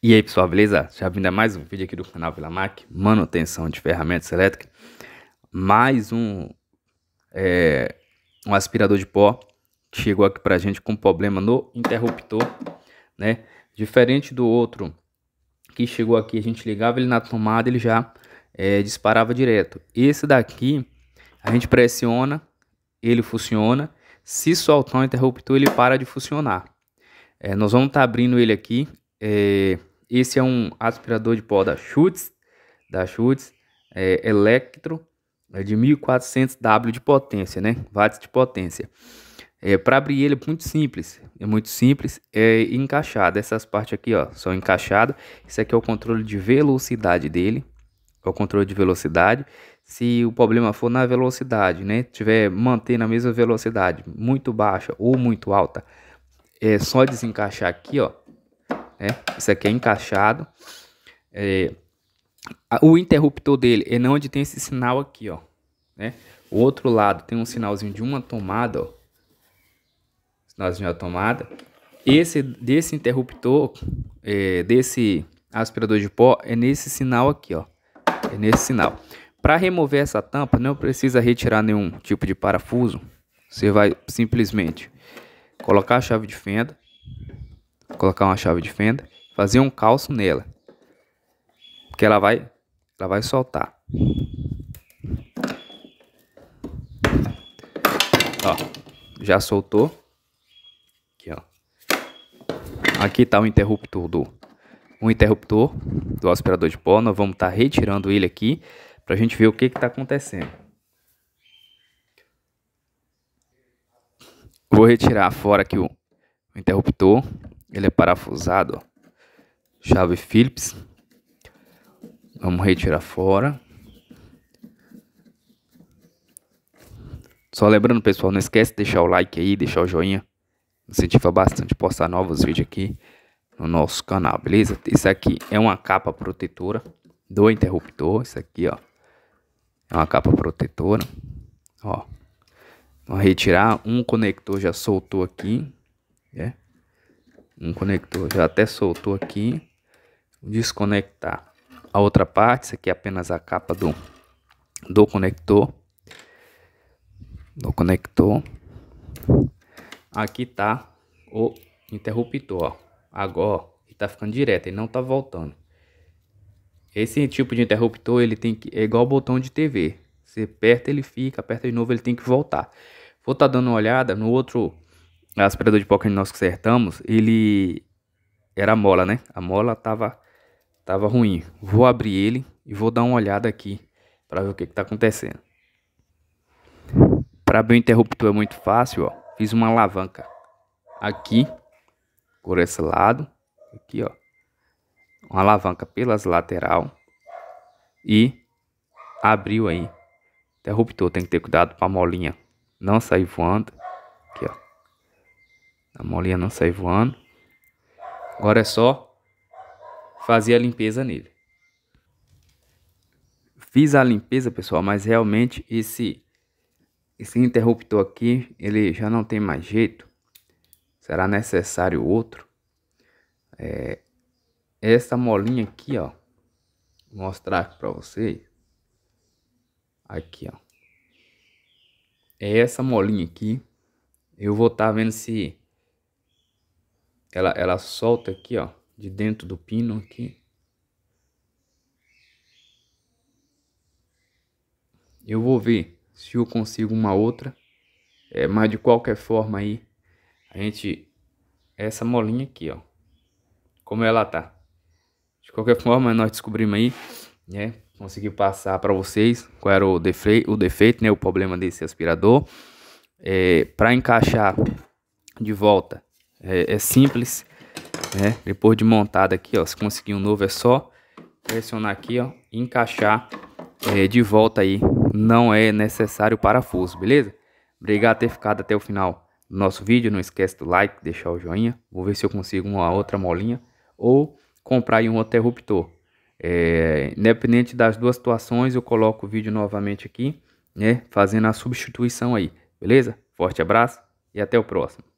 E aí pessoal, beleza? Já vindo a mais um vídeo aqui do canal Vila Mac, manutenção de ferramentas elétricas, mais um, é, um aspirador de pó que chegou aqui pra gente com problema no interruptor, né? Diferente do outro que chegou aqui, a gente ligava ele na tomada, ele já é, disparava direto. Esse daqui, a gente pressiona, ele funciona, se soltar o interruptor ele para de funcionar. É, nós vamos estar tá abrindo ele aqui, é, esse é um aspirador de pó da Schutz, da Schutz é, Electro, é de 1400 W de potência, né? Watts de potência. É, para abrir ele é muito simples, é muito simples, é encaixado. Essas partes aqui, ó, são encaixadas. Isso aqui é o controle de velocidade dele, é o controle de velocidade. Se o problema for na velocidade, né, tiver manter na mesma velocidade, muito baixa ou muito alta, é só desencaixar aqui, ó, né? Isso aqui é encaixado. É, o interruptor dele é onde tem esse sinal aqui, ó, né? O outro lado tem um sinalzinho de uma tomada, ó. Sinalzinho de tomada. Esse desse interruptor, é, desse aspirador de pó, é nesse sinal aqui, ó. É nesse sinal. Para remover essa tampa, não precisa retirar nenhum tipo de parafuso. Você vai simplesmente colocar a chave de fenda, colocar uma chave de fenda, fazer um calço nela, porque ela vai, ela vai soltar. Ó, já soltou. Aqui, ó. Aqui tá o interruptor do o interruptor do aspirador de pó. Nós vamos estar tá retirando ele aqui para a gente ver o que está acontecendo. Vou retirar fora aqui o interruptor ele é parafusado. Chave Phillips. Vamos retirar fora. Só lembrando, pessoal, não esquece de deixar o like aí, deixar o joinha. Incentiva bastante postar novos vídeos aqui no nosso canal, beleza? Isso aqui é uma capa protetora do interruptor. Isso aqui, ó. É uma capa protetora. Ó. Vamos retirar. Um conector já soltou aqui. Né? um conector já até soltou aqui desconectar a outra parte isso aqui é apenas a capa do do conector do conector aqui tá o interruptor ó. agora tá ficando direto ele não tá voltando esse tipo de interruptor ele tem que é igual ao botão de TV você aperta ele fica aperta de novo ele tem que voltar vou tá dando uma olhada no outro a aspirador de pó que nós consertamos, ele era a mola, né? A mola tava, tava ruim. Vou abrir ele e vou dar uma olhada aqui para ver o que está acontecendo. Para abrir o interruptor é muito fácil, ó. Fiz uma alavanca aqui por esse lado, aqui, ó. Uma alavanca pelas lateral e abriu aí. Interruptor tem que ter cuidado para a molinha não sair voando. A molinha não sai voando. Agora é só fazer a limpeza nele. Fiz a limpeza, pessoal, mas realmente esse, esse interruptor aqui, ele já não tem mais jeito. Será necessário outro. É, essa molinha aqui, ó. Vou mostrar aqui pra vocês. Aqui, ó. É essa molinha aqui. Eu vou estar tá vendo se ela, ela solta aqui, ó, de dentro do pino aqui. Eu vou ver se eu consigo uma outra, é, mas de qualquer forma aí, a gente, essa molinha aqui, ó, como ela tá. De qualquer forma, nós descobrimos aí, né, consegui passar para vocês qual era o, defe o defeito, né, o problema desse aspirador. É, para encaixar de volta é, é simples, né? Depois de montada aqui, ó, se conseguir um novo é só pressionar aqui, ó, e encaixar é, de volta aí. Não é necessário parafuso, beleza? Obrigado por ter ficado até o final do nosso vídeo. Não esquece do like, deixar o joinha. Vou ver se eu consigo uma outra molinha ou comprar aí um outro interruptor. É, independente das duas situações, eu coloco o vídeo novamente aqui, né? Fazendo a substituição aí, beleza? Forte abraço e até o próximo.